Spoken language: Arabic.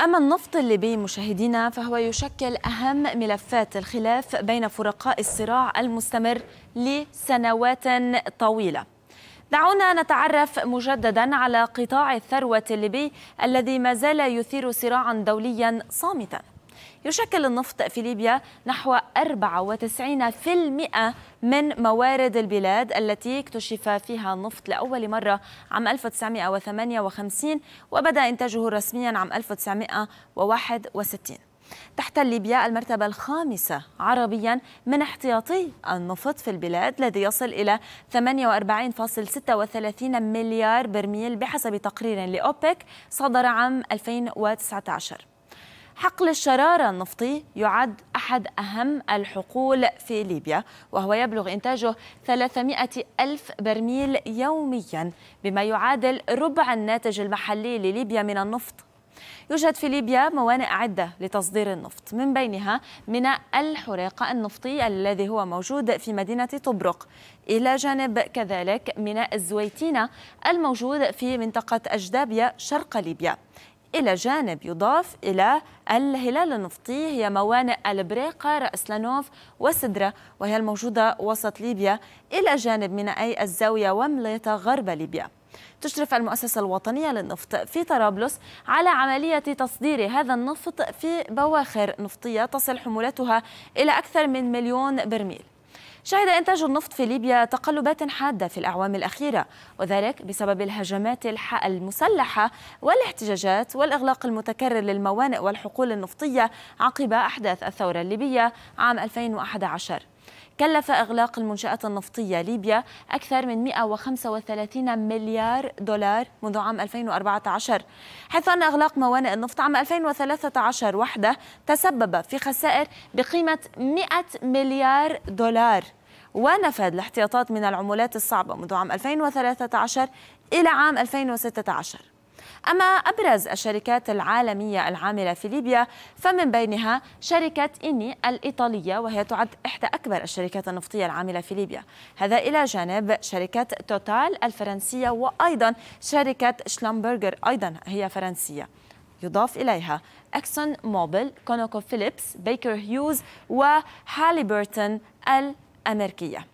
أما النفط الليبي مشاهدينا فهو يشكل أهم ملفات الخلاف بين فرقاء الصراع المستمر لسنوات طويلة دعونا نتعرف مجددا على قطاع الثروة الليبي الذي ما زال يثير صراعا دوليا صامتا يشكل النفط في ليبيا نحو 94% من موارد البلاد التي اكتشف فيها النفط لأول مرة عام 1958 وبدأ إنتاجه رسميا عام 1961 تحت ليبيا المرتبة الخامسة عربيا من احتياطي النفط في البلاد الذي يصل إلى 48.36 مليار برميل بحسب تقرير لأوبك صدر عام 2019 حقل الشرارة النفطي يعد أحد أهم الحقول في ليبيا وهو يبلغ إنتاجه 300 ألف برميل يوميا بما يعادل ربع الناتج المحلي لليبيا من النفط يوجد في ليبيا موانئ عدة لتصدير النفط من بينها ميناء الحريقة النفطي الذي هو موجود في مدينة طبرق إلى جانب كذلك ميناء الزويتينة الموجود في منطقة أجدابيا شرق ليبيا إلى جانب يضاف إلى الهلال النفطي هي موانئ البريقة رأس لانوف وسدرة وهي الموجودة وسط ليبيا إلى جانب مينائي الزاوية ومليطة غرب ليبيا تشرف المؤسسة الوطنية للنفط في طرابلس على عملية تصدير هذا النفط في بواخر نفطية تصل حمولتها إلى أكثر من مليون برميل شهد إنتاج النفط في ليبيا تقلبات حادة في الأعوام الأخيرة وذلك بسبب الهجمات المسلحة والاحتجاجات والإغلاق المتكرر للموانئ والحقول النفطية عقب أحداث الثورة الليبية عام 2011 كلف إغلاق المنشآت النفطية ليبيا أكثر من 135 مليار دولار منذ عام 2014 حيث أن إغلاق موانئ النفط عام 2013 وحده تسبب في خسائر بقيمة 100 مليار دولار ونفذ الاحتياطات من العمولات الصعبة منذ عام 2013 إلى عام 2016 أما أبرز الشركات العالمية العاملة في ليبيا فمن بينها شركة إني الإيطالية وهي تعد إحدى أكبر الشركات النفطية العاملة في ليبيا هذا إلى جانب شركة توتال الفرنسية وأيضا شركة شلمبرجر أيضا هي فرنسية يضاف إليها أكسون موبل كونوكو فيليبس بيكر هيوز وهاليبرتون بيرتون أمريكية